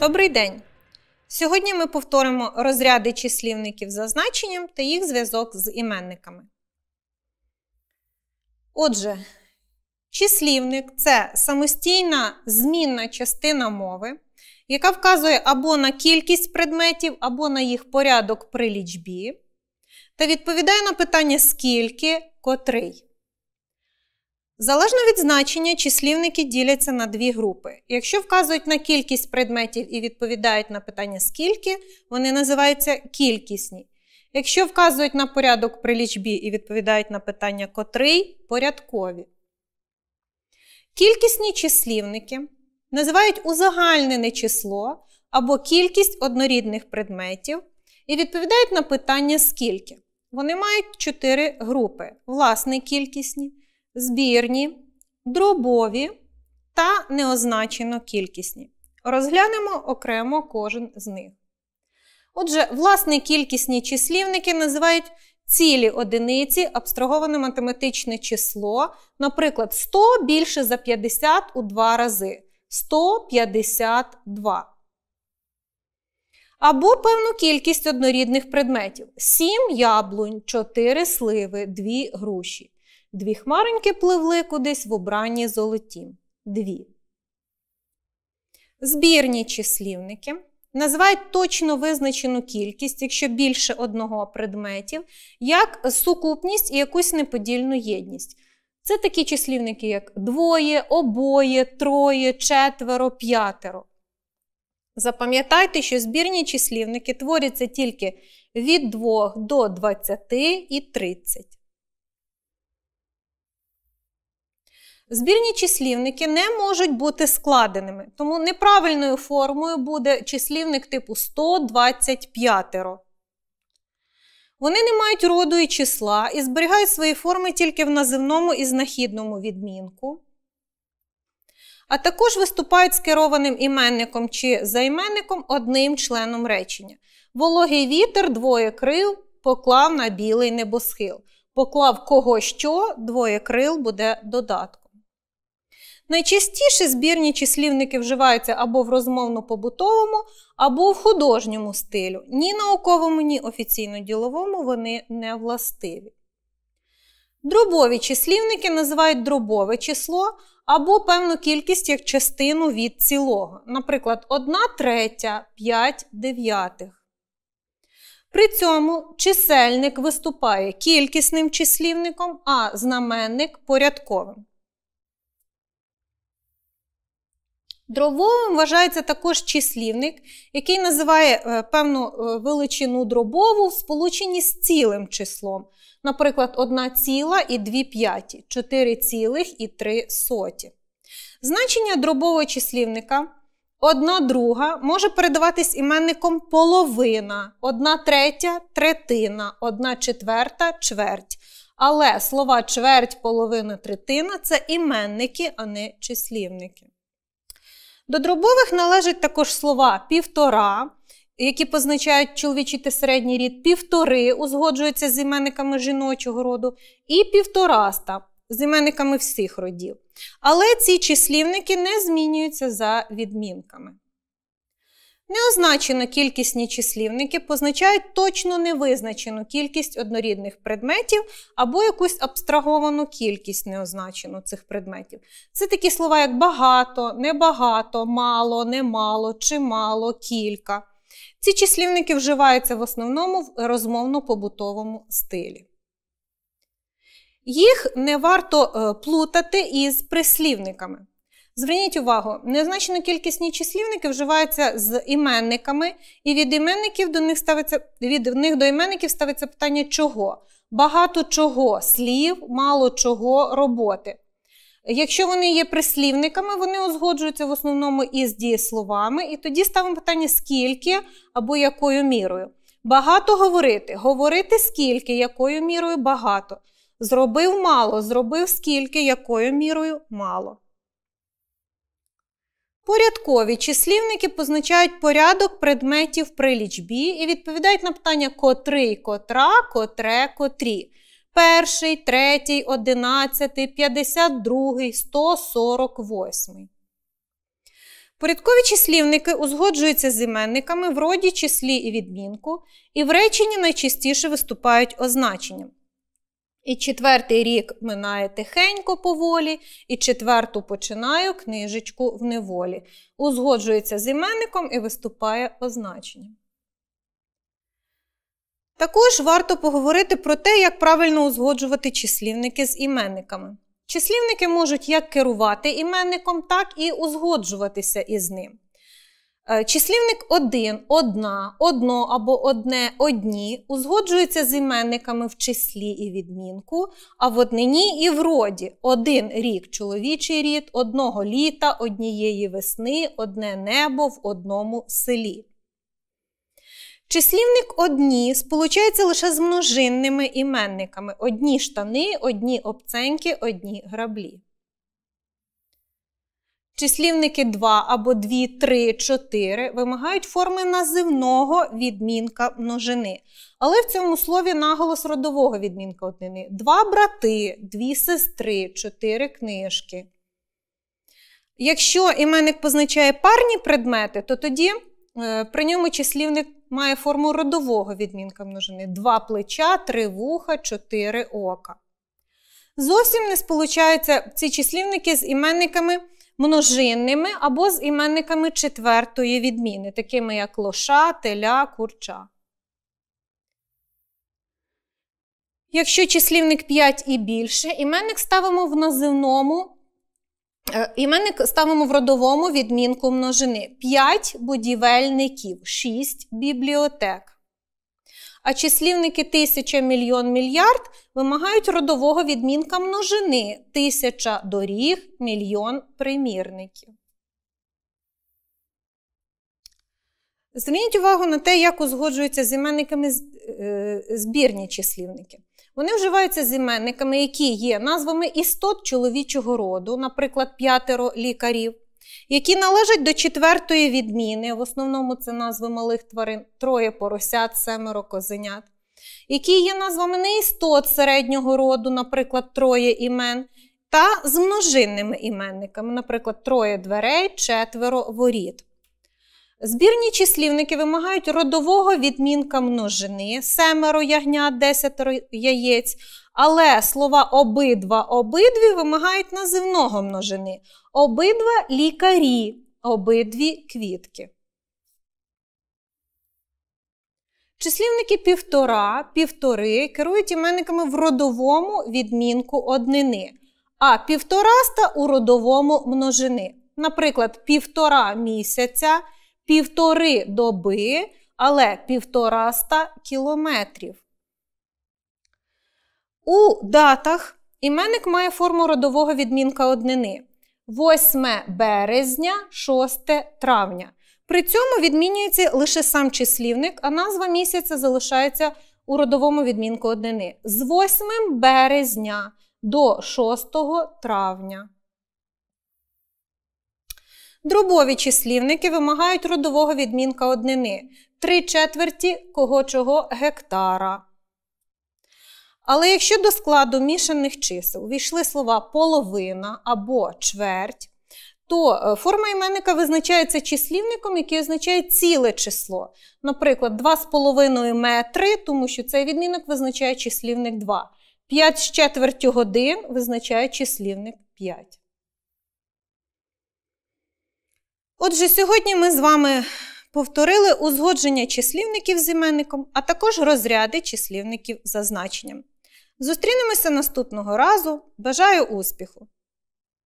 Добрий день! Сьогодні ми повторимо розряди числівників за значенням та їх зв'язок з іменниками. Отже, числівник це самостійна змінна частина мови, яка вказує або на кількість предметів, або на їх порядок при лічбі, та відповідає на питання скільки котрий. Залежно від значення, числівники діляться на дві групи. Якщо вказують на кількість предметів і відповідають на питання скільки, вони називаються кількісні. Якщо вказують на порядок при лічбі і відповідають на питання котрий порядкові. Кількісні числівники називають узагальнене число або кількість однорідних предметів і відповідають на питання скільки. Вони мають чотири групи: власне кількісні збірні, дробові та неозначено кількісні. Розглянемо окремо кожен з них. Отже, власне, кількісні числівники називають цілі одиниці абстраговане математичне число, наприклад, 100 більше за 50 у два рази. 152. Або певну кількість однорідних предметів: 7 яблунь, 4 сливи, 2 груші. Дві хмареньки пливли кудись в обранні золоті. Дві. Збірні числівники. Називають точно визначену кількість, якщо більше одного предметів, як сукупність і якусь неподільну єдність. Це такі числівники, як двоє, обоє, троє, четверо, п'ятеро. Запам'ятайте, що збірні числівники творяться тільки від 2 до 20 і 30. Збірні числівники не можуть бути складеними, тому неправильною формою буде числівник типу 125. Вони не мають роду і числа і зберігають свої форми тільки в називному і знахідному відмінку. А також виступають з керованим іменником чи займенником одним членом речення. Вологий вітер двоє крил поклав на білий небосхил. Поклав кого що, двоє крил буде додатком. Найчастіше збірні числівники вживаються або в розмовно-побутовому, або в художньому стилю. Ні науковому, ні офіційно-діловому вони не властиві. Дробові числівники називають дробове число або певну кількість як частину від цілого. Наприклад, 1 третя, 5 дев'ятих. При цьому чисельник виступає кількісним числівником, а знаменник порядковим. Дробовим вважається також числівник, який називає е, певну е, величину дробову в сполученні з цілим числом. Наприклад, 1 ціла і 2 п'яті, 4 цілих і 3 соті. Значення дробового числівника 1 друга може передаватись іменником половина, 1 третя третина, 1 четверта чверть. Але слова чверть, половина, третина це іменники, а не числівники. До дробових належать також слова півтора, які позначають чоловічий та середній рід, півтори узгоджуються з іменниками жіночого роду, і півтораста з іменниками всіх родів. Але ці числівники не змінюються за відмінками. Неозначено кількісні числівники позначають точно невизначену кількість однорідних предметів або якусь абстраговану кількість неозначену цих предметів. Це такі слова, як багато, небагато, мало, немало, чимало, кілька. Ці числівники вживаються в основному в розмовно-побутовому стилі. Їх не варто е, плутати із прислівниками. Зверніть увагу, неозначено кількісні числівники вживаються з іменниками, і від іменників до них ставиться від них до іменників ставиться питання чого? Багато чого слів, мало чого роботи. Якщо вони є прислівниками, вони узгоджуються в основному із дієсловами, і тоді ставимо питання, скільки або якою мірою. Багато говорити. Говорити скільки, якою мірою багато. Зробив мало, зробив скільки, якою мірою мало. Порядкові числівники позначають порядок предметів при лічбі і відповідають на питання котрий, котра, котре, котрі. Перший, третій, одинадцятий, п'ятдесят другий, сто сорок восьмий. Порядкові числівники узгоджуються з іменниками в роді числі і відмінку, і в реченні найчастіше виступають означенням. І четвертий рік минає тихенько поволі, і четверту починаю книжечку в неволі. Узгоджується з іменником і виступає означенням. Також варто поговорити про те, як правильно узгоджувати числівники з іменниками. Числівники можуть як керувати іменником, так і узгоджуватися із ним. Е, числівник один, одна, одно або одне, одні узгоджується з іменниками в числі і відмінку, а в однині і в роді один рік чоловічий рід, одного літа, однієї весни, одне небо в одному селі. Числівник одні сполучається лише з множинними іменниками одні штани, одні обценьки, одні граблі. Числівники 2 або 2, 3, 4 вимагають форми називного відмінка множини. Але в цьому слові наголос родового відмінка однини. Два брати, дві сестри, чотири книжки. Якщо іменник позначає парні предмети, то тоді е, при ньому числівник має форму родового відмінка множини. Два плеча, три вуха, чотири ока. Зовсім не сполучаються ці числівники з іменниками множинними або з іменниками четвертої відміни, такими як лоша, теля, курча. Якщо числівник 5 і більше, іменник ставимо в називному, е, іменник ставимо в родовому відмінку множини. 5 будівельників, 6 бібліотек а числівники тисяча мільйон мільярд вимагають родового відмінка множини тисяча доріг мільйон примірників. Зверніть увагу на те, як узгоджуються з іменниками е, збірні числівники. Вони вживаються з іменниками, які є назвами істот чоловічого роду, наприклад, п'ятеро лікарів які належать до четвертої відміни, в основному це назви малих тварин, троє поросят, семеро козенят, які є назвами неістот середнього роду, наприклад, троє імен, та з множинними іменниками, наприклад, троє дверей, четверо воріт. Збірні числівники вимагають родового відмінка множини, семеро ягнят, десятеро яєць, але слова обидва обидві вимагають називного множини. Обидва лікарі, обидві квітки. Числівники півтора, півтори керують іменниками в родовому відмінку однини, а півтораста у родовому множини. Наприклад, півтора місяця, півтори доби, але півтораста кілометрів. У датах іменник має форму родового відмінка однини 8 березня, 6 травня. При цьому відмінюється лише сам числівник, а назва місяця залишається у родовому відмінку однини з 8 березня до 6 травня. Дробові числівники вимагають родового відмінка однини 3 четверті кого чого гектара. Але якщо до складу мішаних чисел війшли слова половина або чверть, то е, форма іменника визначається числівником, який означає ціле число. Наприклад, 2,5 метри, тому що цей відмінок визначає числівник 2. 5 з четвертю годин визначає числівник 5. Отже, сьогодні ми з вами повторили узгодження числівників з іменником, а також розряди числівників за значенням. Зустрінемося наступного разу. Бажаю успіху!